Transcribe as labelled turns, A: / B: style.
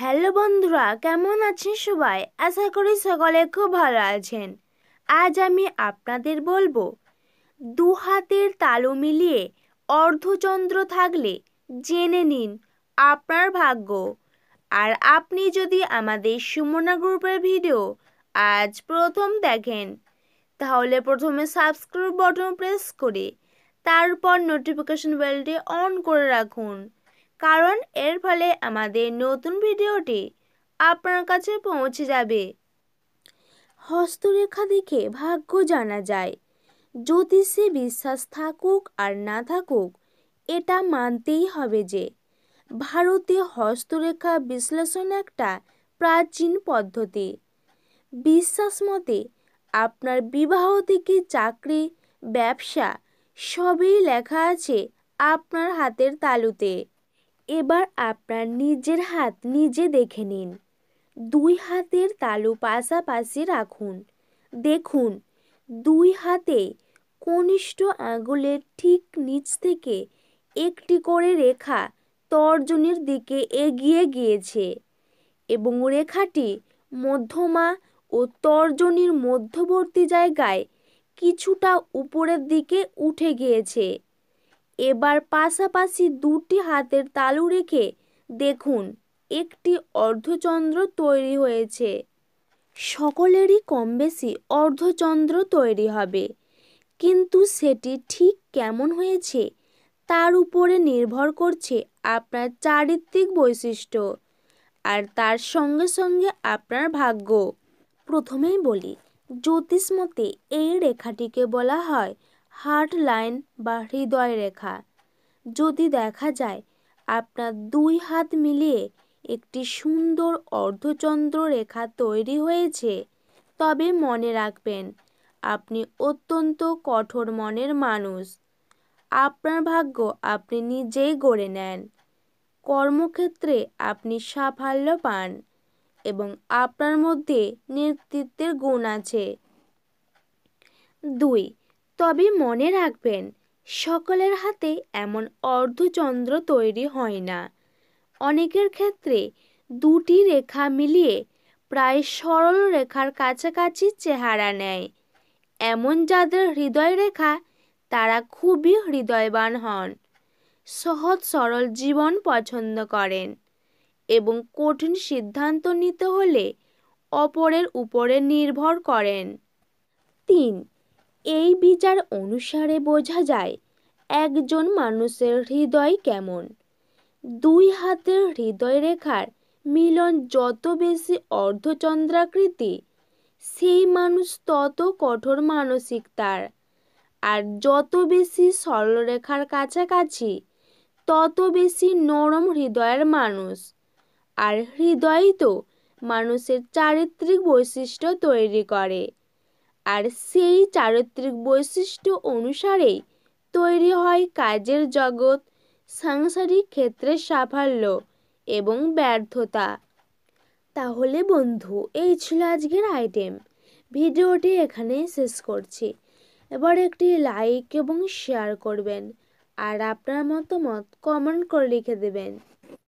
A: hello বন্ধুরা কেমন আছেন সবাই আশা করি সকলে খুব ভালো আছেন আজ আমি আপনাদের বলবো দু হাতের তালু মিলিয়ে অর্ধচন্দ্র থাকলে জেনে নিন আপনার ভাগ্য আর আপনি যদি আমাদের সুমনা গ্রুপের ভিডিও আজ প্রথম দেখেন তাহলে প্রথমে সাবস্ক্রাইব বটন প্রেস করে তারপর নোটিফিকেশন বেলটি অন করে রাখুন কারণ এর ফলে আমাদের নতুন ভিডিওটি আপনার কাছে পৌঁছে যাবে হস্তরেখা দেখে ভাগ্য জানা যায় জ্যোতিষে বিশ্বাস থাকুক আর না থাকুক এটা মানতেই হবে যে ভারতে হস্তরেখা বিশ্লেষণ একটা প্রাচীন পদ্ধতি বিশ্বাস মতে আপনার বিবাহ থেকে চাকরি ব্যবসা সবই লেখা আছে আপনার হাতের তালুতে এবার আপনার নিজের হাত নিজে দেখে নিন দুই হাতের তালু পাশাপাশি রাখুন দেখুন দুই হাতে কনিষ্ঠ আঙুলের ঠিক নিচ থেকে একটি করে রেখা তর্জনীর দিকে এগিয়ে গিয়েছে এবং রেখাটি মধ্যমা ও তর্জনীর মধ্যবর্তী জায়গায় কিছুটা উপরের দিকে উঠে গিয়েছে এবার পাশাপাশি দুটি হাতের তালু রেখে দেখুন একটি অর্ধচন্দ্র তৈরি হয়েছে সকলেরই কম বেশি অর্ধচন্দ্র তৈরি হবে কিন্তু সেটি ঠিক কেমন হয়েছে তার উপরে নির্ভর করছে আপনার চারিত্রিক বৈশিষ্ট্য আর তার সঙ্গে সঙ্গে আপনার ভাগ্য প্রথমেই বলি জ্যোতিষ মতে এই রেখাটিকে বলা হয় হার্ট লাইন বা হৃদয় রেখা যদি দেখা যায় আপনার দুই হাত মিলিয়ে একটি সুন্দর অর্ধচন্দ্র রেখা তৈরি হয়েছে তবে মনে রাখবেন আপনি অত্যন্ত কঠোর মনের মানুষ আপনার ভাগ্য আপনি নিজেই গড়ে নেন কর্মক্ষেত্রে আপনি সাফল্য পান এবং আপনার মধ্যে নেতৃত্বের গুণ আছে দুই তবে মনে রাখবেন সকলের হাতে এমন অর্ধচন্দ্র তৈরি হয় না অনেকের ক্ষেত্রে দুটি রেখা মিলিয়ে প্রায় সরল রেখার কাছাকাছি চেহারা নেয় এমন যাদের হৃদয় রেখা তারা খুবই হৃদয়বান হন সহজ সরল জীবন পছন্দ করেন এবং কঠিন সিদ্ধান্ত নিতে হলে অপরের উপরে নির্ভর করেন তিন এই বিচার অনুসারে বোঝা যায় একজন মানুষের হৃদয় কেমন দুই হাতের হৃদয় রেখার মিলন যত বেশি অর্ধচন্দ্রাকৃতি সেই মানুষ তত কঠোর মানসিক তার আর যত বেশি সরলরেখার কাছাকাছি তত বেশি নরম হৃদয়ের মানুষ আর হৃদয়ই তো মানুষের চারিত্রিক বৈশিষ্ট্য তৈরি করে আর সেই চারিত্রিক বৈশিষ্ট্য অনুসারেই তৈরি হয় কাজের জগৎ সাংসারিক ক্ষেত্রে সাফল্য এবং ব্যর্থতা তাহলে বন্ধু এই ছিল আজকের আইটেম ভিডিওটি এখানে শেষ করছি এবার একটি লাইক এবং শেয়ার করবেন আর আপনার মতামত কমেন্ট করে লিখে দেবেন